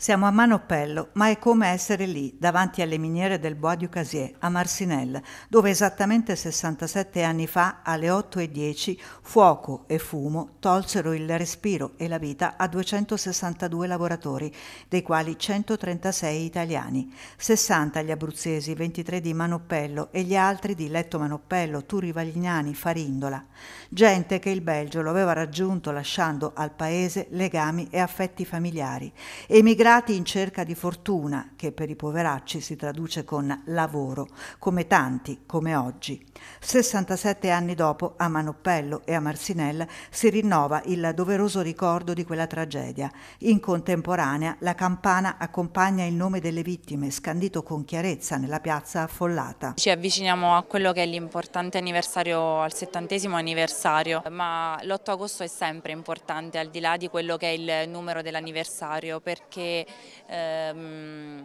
Siamo a Manopello, ma è come essere lì, davanti alle miniere del Bois du Casier, a Marsinelle, dove esattamente 67 anni fa, alle 8.10, fuoco e fumo tolsero il respiro e la vita a 262 lavoratori, dei quali 136 italiani, 60 gli abruzzesi, 23 di Manopello e gli altri di Letto Manopello, Turi Valignani, Farindola. Gente che il Belgio lo aveva raggiunto lasciando al paese legami e affetti familiari. Emigrati disperati in cerca di fortuna, che per i poveracci si traduce con lavoro, come tanti, come oggi. 67 anni dopo, a Manoppello e a Marsinella si rinnova il doveroso ricordo di quella tragedia. In contemporanea, la campana accompagna il nome delle vittime, scandito con chiarezza nella piazza affollata. Ci avviciniamo a quello che è l'importante anniversario, al settantesimo anniversario, ma l'8 agosto è sempre importante, al di là di quello che è il numero dell'anniversario, perché perché, ehm,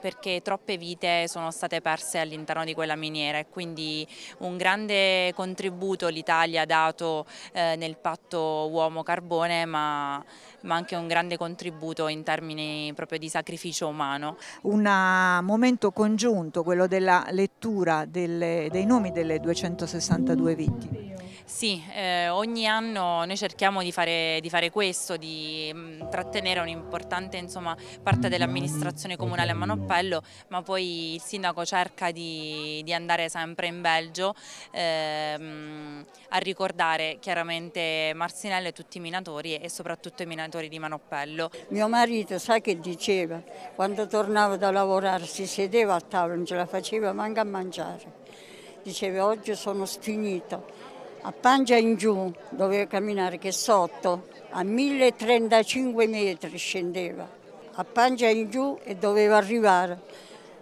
perché troppe vite sono state perse all'interno di quella miniera e quindi un grande contributo l'Italia ha dato eh, nel patto uomo-carbone ma, ma, anche un grande contributo in termini proprio di sacrificio umano. Un ah, momento congiunto, quello della lettura delle, dei nomi delle 262 vittime. Sì, eh, ogni anno noi cerchiamo di fare, di fare questo, di mh, mm, trattenere un'importante parte dell'amministrazione comunale a Manoppello, ma poi il sindaco cerca di, di andare sempre in Belgio ehm, a ricordare chiaramente Marsinello e tutti i minatori e soprattutto i minatori di Manoppello. Mio marito sa che diceva, quando tornava da lavorare si sedeva a tavola, non ce la faceva manca a mangiare. Diceva oggi sono sfinito a pancia in giù doveva camminare che sotto a 1035 metri scendeva a pancia in giù e doveva arrivare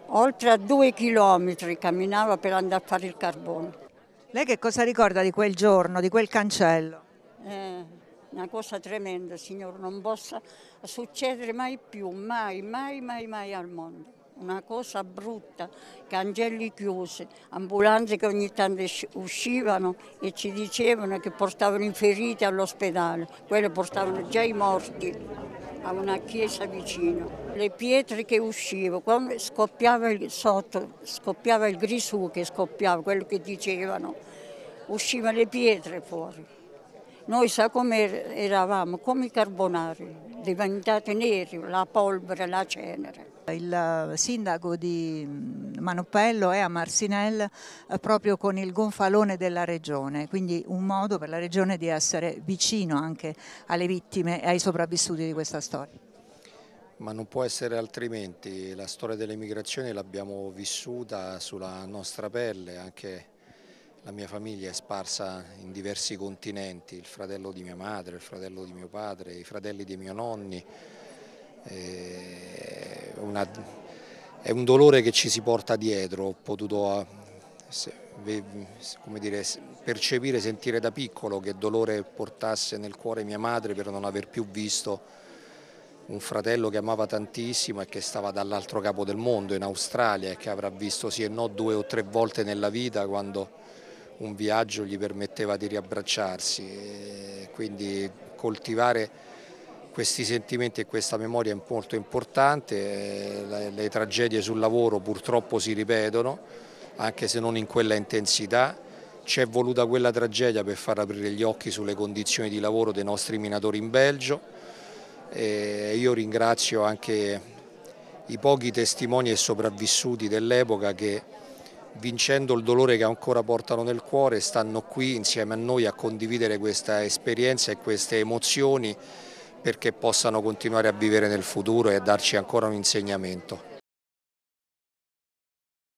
oltre a due chilometri camminava per andare a fare il carbone. Lei che cosa ricorda di quel giorno, di quel cancello? Eh, una cosa tremenda, signor, non possa succedere mai più, mai, mai, mai, mai al mondo una cosa brutta, cancelli chiusi, ambulanze che ogni tanto uscivano e ci dicevano che portavano i feriti all'ospedale, quelle portavano già i morti a una chiesa vicino. Le pietre che uscivano, quando scoppiava il, sotto, scoppiava il grisù che scoppiava, quello che dicevano, uscivano le pietre fuori. Noi sa come er-, eravamo, come i carbonari, diventati neri, la polvere, la cenere. Il eh, sindaco di mm, Manopello è a Marsinel eh, proprio con il gonfalone della regione, quindi un modo per la regione di essere vicino anche alle vittime e ai sopravvissuti di questa storia. Ma non può essere altrimenti, la storia dell'emigrazione l'abbiamo vissuta sulla nostra pelle, anche la mia famiglia è sparsa in diversi continenti, il fratello di mia madre, il fratello di mio padre, i fratelli di mio nonni, eh, una, è un dolore che ci si porta dietro, ho potuto eh, dire, percepire, sentire da piccolo che dolore portasse nel cuore mia madre per non aver più visto un fratello che amava tantissimo e che stava dall'altro capo del mondo, in Australia, e che avrà visto sì e no due o tre volte nella vita quando un viaggio gli permetteva di riabbracciarsi. E quindi coltivare questi sentimenti e questa memoria è molto importante, eh, le, le tragedie sul lavoro purtroppo si ripetono, anche se non in quella intensità, ci è voluta quella tragedia per far aprire gli occhi sulle condizioni di lavoro dei nostri minatori in Belgio e io ringrazio anche i pochi testimoni e sopravvissuti dell'epoca che vincendo il dolore che ancora portano nel cuore stanno qui insieme a noi a condividere questa esperienza e queste emozioni perché possano continuare a vivere nel futuro e a darci ancora un insegnamento.